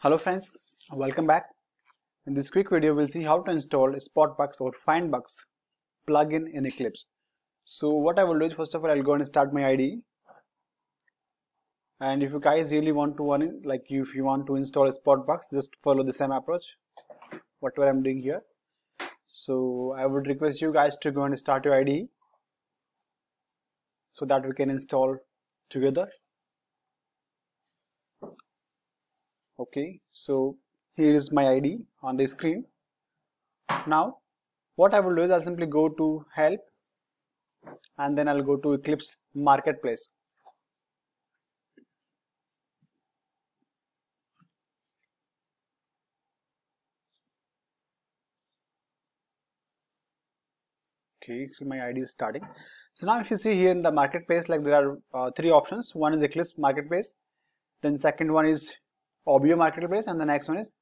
Hello friends, welcome back. In this quick video we'll see how to install Spotbugs or Findbugs plugin in Eclipse. So what I will do is first of all I'll go and start my IDE. And if you guys really want to like if you want to install Spotbugs just follow the same approach whatever I'm doing here. So I would request you guys to go and start your IDE so that we can install together okay so here is my id on the screen now what i will do is i'll simply go to help and then i'll go to eclipse marketplace okay so my id is starting so now if you see here in the marketplace like there are uh, three options one is eclipse marketplace then second one is OBO marketplace and the next one is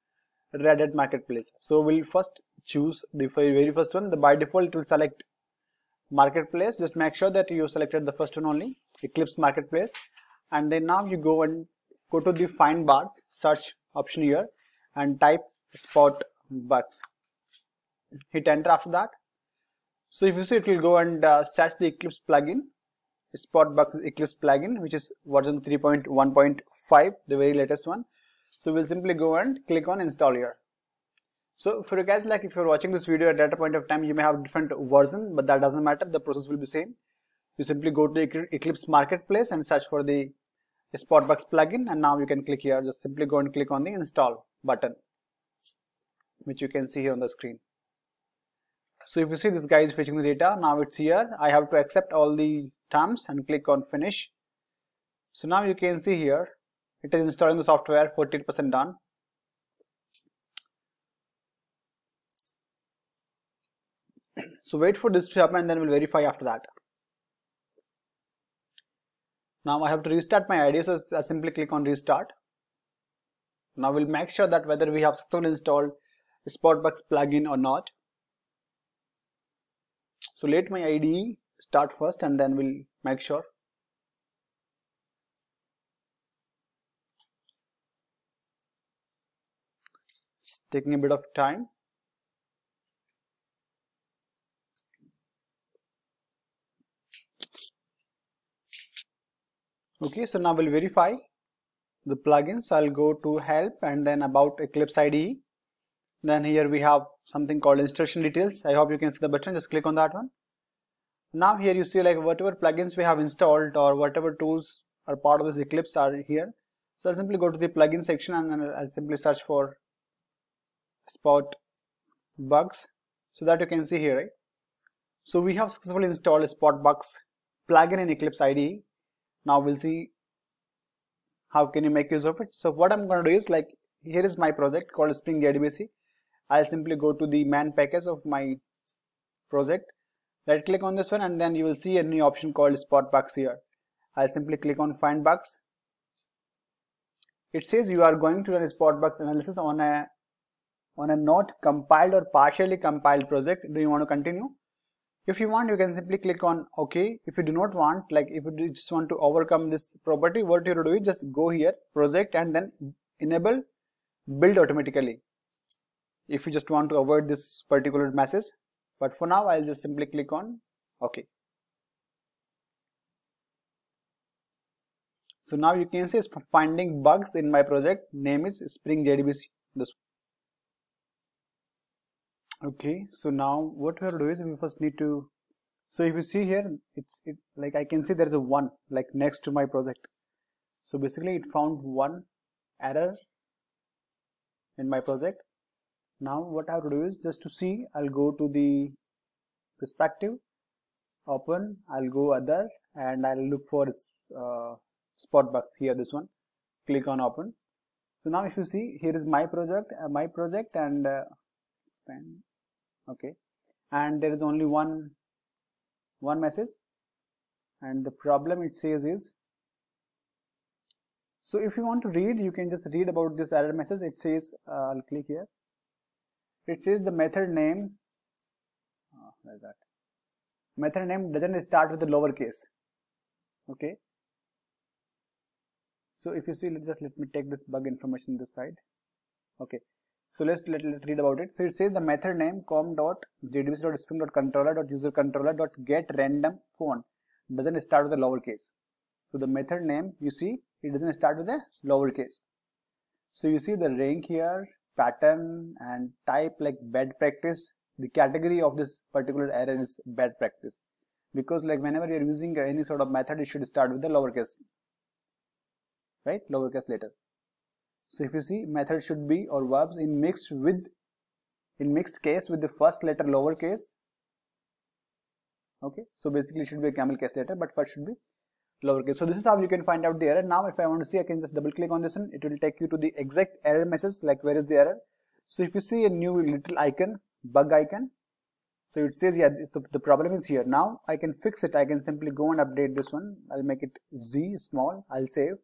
Reddit marketplace. So we'll first choose the very first one. The by default it will select marketplace. Just make sure that you selected the first one only, Eclipse marketplace. And then now you go and go to the find bars search option here and type spot bugs. Hit enter after that. So if you see it will go and uh, search the Eclipse plugin Spotbox Eclipse plugin which is version 3.1.5 the very latest one so we'll simply go and click on install here. So for you guys, like if you're watching this video at that point of time, you may have different version, but that doesn't matter. The process will be same. You simply go to Eclipse Marketplace and search for the Spotbox plugin. And now you can click here. Just simply go and click on the install button, which you can see here on the screen. So if you see this guy is fetching the data, now it's here. I have to accept all the terms and click on finish. So now you can see here it is installing the software 48% done so wait for this to happen and then we'll verify after that now I have to restart my IDE so I simply click on restart now we'll make sure that whether we have successfully installed Spotbox plugin or not so let my IDE start first and then we'll make sure taking a bit of time okay so now we'll verify the plugins I'll go to help and then about Eclipse IDE then here we have something called instruction details I hope you can see the button just click on that one now here you see like whatever plugins we have installed or whatever tools are part of this Eclipse are here so I'll simply go to the plugin section and I'll simply search for spot bugs so that you can see here right so we have successfully installed spot bugs plugin in Eclipse IDE now we'll see how can you make use of it so what I'm going to do is like here is my project called spring JDBC I'll simply go to the man package of my project right click on this one and then you will see a new option called spot bugs here I'll simply click on find bugs it says you are going to run spot bugs analysis on a on a not compiled or partially compiled project do you want to continue if you want you can simply click on ok if you do not want like if you just want to overcome this property what you do is just go here project and then enable build automatically if you just want to avoid this particular message but for now i'll just simply click on ok so now you can see it's finding bugs in my project name is spring jdbc this okay so now what we have to do is we first need to so if you see here it's it, like I can see there's a one like next to my project so basically it found one error in my project now what I have to do is just to see I'll go to the perspective open I'll go other and I'll look for uh, spot box here this one click on open so now if you see here is my project uh, my project and uh, expand okay and there is only one one message and the problem it says is so if you want to read you can just read about this error message it says uh, I'll click here it says the method name oh, like that method name doesn't start with the lowercase okay so if you see just let me take this bug information this side okay so let's let, us read about it. So it says the method name com.jdbc.spring.controller.usercontroller.getRandomPhone doesn't start with a lowercase. So the method name you see it doesn't start with a lowercase. So you see the rank here, pattern and type like bad practice. The category of this particular error is bad practice because like whenever you're using any sort of method it should start with the lowercase right lowercase letter so if you see method should be or verbs in mixed with in mixed case with the first letter lowercase. Okay, so basically should be a camel case letter, but first should be lowercase. So this is how you can find out the error. Now if I want to see, I can just double click on this one. It will take you to the exact error message, like where is the error. So if you see a new little icon, bug icon, so it says, yeah, the, the problem is here. Now I can fix it. I can simply go and update this one. I'll make it Z small. I'll save.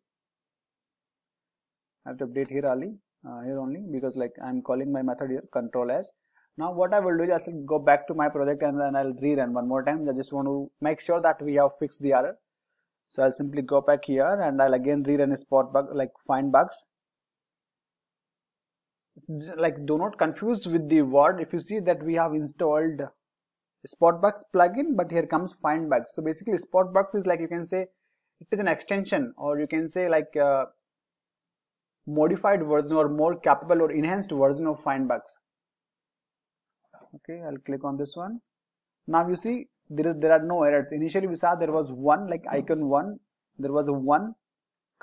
I have to update here only, uh, here only because like I'm calling my method here control as. Now what I will do is I'll go back to my project and then I'll rerun one more time. I just want to make sure that we have fixed the error. So I'll simply go back here and I'll again rerun spot bug like find bugs. like do not confuse with the word. If you see that we have installed spot bugs plugin but here comes find bugs. So basically spot bugs is like you can say it is an extension or you can say like uh, modified version or more capable or enhanced version of findbugs okay i'll click on this one now you see there is there are no errors initially we saw there was one like icon one there was a one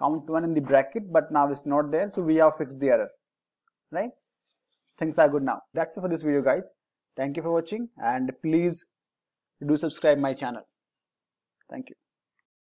count one in the bracket but now it's not there so we have fixed the error right things are good now that's it for this video guys thank you for watching and please do subscribe my channel thank you